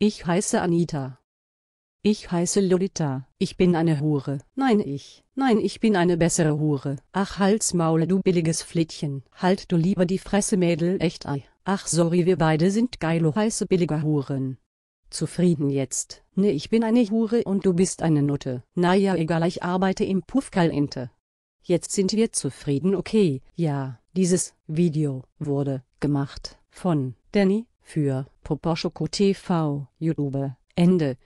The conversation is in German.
Ich heiße Anita. Ich heiße Lolita. Ich bin eine Hure. Nein ich. Nein ich bin eine bessere Hure. Ach halt's du billiges Flittchen. Halt du lieber die Fresse Mädel echt ei. Ach sorry wir beide sind geile heiße billige Huren. Zufrieden jetzt. Ne ich bin eine Hure und du bist eine Nutte. Naja egal ich arbeite im Puffkalente. Jetzt sind wir zufrieden okay. Ja, dieses Video wurde gemacht von Danny für Poposchoko TV, YouTube, Ende